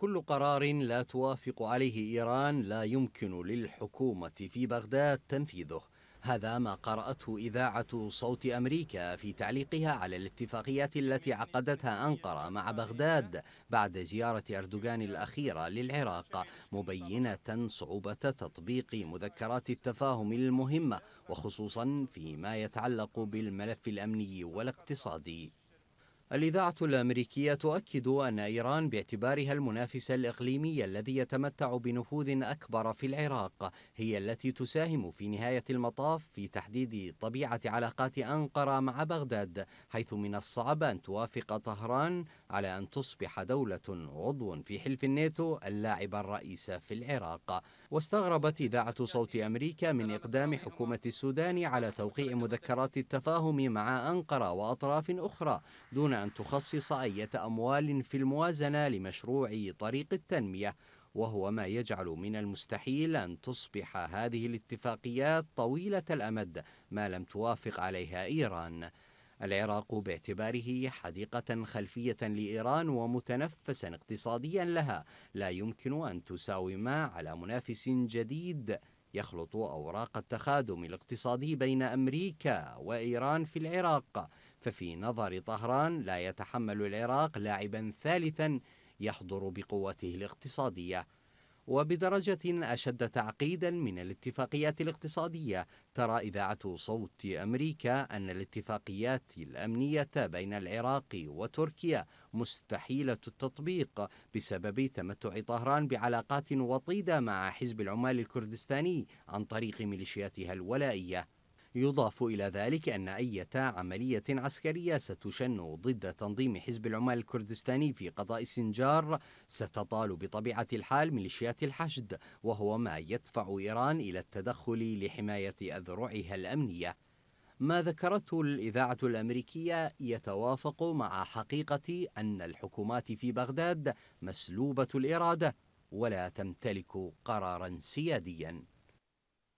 كل قرار لا توافق عليه إيران لا يمكن للحكومة في بغداد تنفيذه هذا ما قرأته إذاعة صوت أمريكا في تعليقها على الاتفاقيات التي عقدتها أنقرة مع بغداد بعد زيارة أردوغان الأخيرة للعراق مبينة صعوبة تطبيق مذكرات التفاهم المهمة وخصوصا فيما يتعلق بالملف الأمني والاقتصادي الإذاعة الأمريكية تؤكد أن إيران باعتبارها المنافس الإقليمي الذي يتمتع بنفوذ أكبر في العراق هي التي تساهم في نهاية المطاف في تحديد طبيعة علاقات أنقرة مع بغداد حيث من الصعب أن توافق طهران على أن تصبح دولة عضو في حلف الناتو اللاعب الرئيس في العراق واستغربت إذاعة صوت أمريكا من إقدام حكومة السودان على توقيع مذكرات التفاهم مع أنقرة وأطراف أخرى دون أن تخصص أي أموال في الموازنة لمشروع طريق التنمية وهو ما يجعل من المستحيل أن تصبح هذه الاتفاقيات طويلة الأمد ما لم توافق عليها إيران العراق باعتباره حديقة خلفية لإيران ومتنفسا اقتصاديا لها لا يمكن أن تساوم على منافس جديد يخلط أوراق التخادم الاقتصادي بين أمريكا وإيران في العراق ففي نظر طهران لا يتحمل العراق لاعبا ثالثا يحضر بقوته الاقتصاديه وبدرجة أشد تعقيدا من الاتفاقيات الاقتصادية ترى إذاعة صوت أمريكا أن الاتفاقيات الأمنية بين العراق وتركيا مستحيلة التطبيق بسبب تمتع طهران بعلاقات وطيدة مع حزب العمال الكردستاني عن طريق ميليشياتها الولائية يضاف إلى ذلك أن أي عملية عسكرية ستشن ضد تنظيم حزب العمال الكردستاني في قضاء سنجار ستطال بطبيعة الحال ميليشيات الحشد وهو ما يدفع إيران إلى التدخل لحماية أذرعها الأمنية ما ذكرته الإذاعة الأمريكية يتوافق مع حقيقة أن الحكومات في بغداد مسلوبة الإرادة ولا تمتلك قرارا سياديا